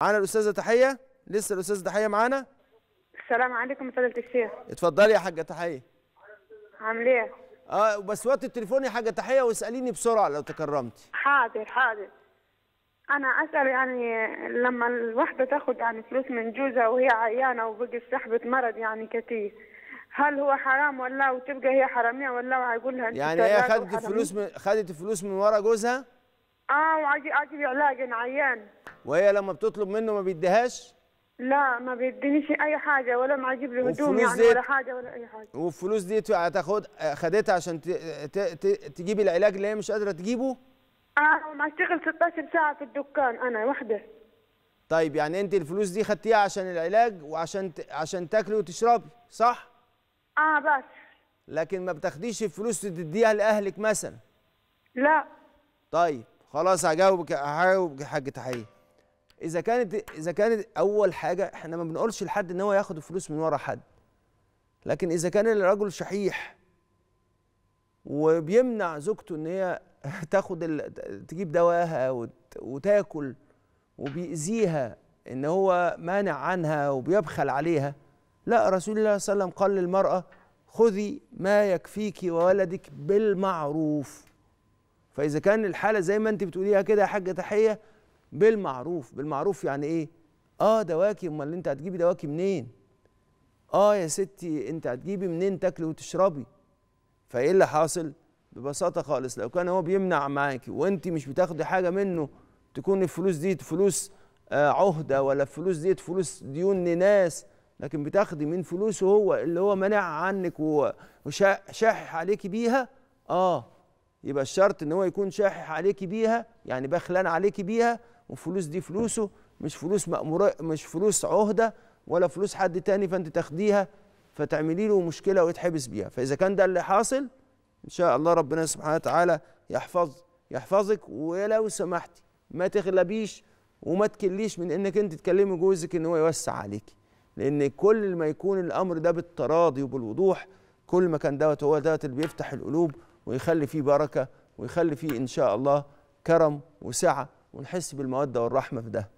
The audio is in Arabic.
معانا الاستاذه تحيه لسه الاستاذه تحيه معانا السلام عليكم فضيله الشيخ اتفضلي يا حاجه تحيه عامله ايه اه بس وطي التليفون يا حاجه تحيه واساليني بسرعه لو تكرمتي حاضر حاضر انا اسال يعني لما الوحده تاخد يعني فلوس من جوزها وهي عيانه وبقت صاحبه مرض يعني كتير هل هو حرام ولا وتبقى هي حراميه ولا هيقول لها يعني هي خدت الفلوس من خدت الفلوس من ورا جوزها اه وعجيب اجي علاج عيان وهي لما بتطلب منه ما بيديهاش لا ما بيدينيش اي حاجه ولا ما اجيب له هدوم يعني ولا حاجه ولا اي حاجه والفلوس دي تاخد خدتها عشان تجيبي العلاج اللي هي مش قادره تجيبه اه ما اشتغل 16 ساعه في الدكان انا وحده طيب يعني انت الفلوس دي خدتيها عشان العلاج وعشان ت... عشان تاكلي وتشربي صح اه بس لكن ما بتاخديش الفلوس تديها لاهلك مثلا لا طيب خلاص هجاوبك هجاوبك يا حاجه تحيه اذا كانت اذا كانت اول حاجه احنا ما بنقولش لحد ان هو ياخد الفلوس من ورا حد لكن اذا كان الرجل شحيح وبيمنع زوجته ان هي تاخد ال... تجيب دواها وت... وتاكل وبيأذيها ان هو مانع عنها وبيبخل عليها لا رسول الله صلى الله عليه وسلم قال للمراه خذي ما يكفيك وولدك بالمعروف فاذا كان الحاله زي ما انت بتقوليها كده يا حاجه تحيه بالمعروف بالمعروف يعني ايه اه دواكي امال انت هتجيبي دواكي منين اه يا ستي انت هتجيبي منين تاكلي وتشربي فايه اللي حاصل ببساطه خالص لو كان هو بيمنع معاكي وانت مش بتاخدي حاجه منه تكون الفلوس دي فلوس آه عهده ولا الفلوس دي فلوس ديون لناس لكن بتاخدي من فلوسه هو اللي هو منع عنك وشاحح عليكي بيها اه يبقى الشرط ان هو يكون شاحح عليك بيها يعني بخلان عليك بيها والفلوس دي فلوسه مش فلوس مأمورة مش فلوس عهده ولا فلوس حد تاني فانت تاخديها فتعملي له مشكله ويتحبس بيها فاذا كان ده اللي حاصل ان شاء الله ربنا سبحانه وتعالى يحفظ يحفظك ولو سمحتي ما تغلبيش وما تكليش من انك انت تكلمي جوزك ان هو يوسع عليكي لان كل ما يكون الامر ده بالتراضي وبالوضوح كل ما كان دوت هو دوت اللي بيفتح القلوب ويخلي فيه بركه ويخلي فيه ان شاء الله كرم وسعه ونحس بالموده والرحمه في ده